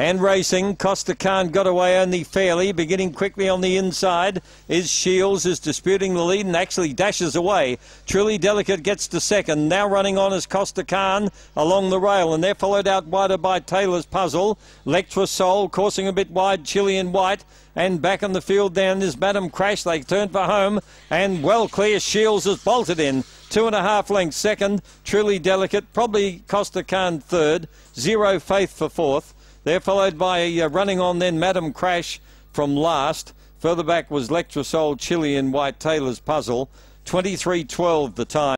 and racing. Costa Khan got away only fairly, beginning quickly on the inside. Is Shields is disputing the lead and actually dashes away. Truly Delicate gets to second. Now running on is Costa Khan along the rail, and they're followed out wider by Taylor's Puzzle. Lectra Soul coursing a bit wide, Chilean White. And back on the field down is Madam Crash. They turn for home, and well clear. Shields is bolted in. Two and a half lengths second, truly delicate. Probably Costa Khan third, zero faith for fourth. They're followed by uh, running on then Madam Crash from last. Further back was Lectrasol Chilean White Taylor's Puzzle. 23.12 the time.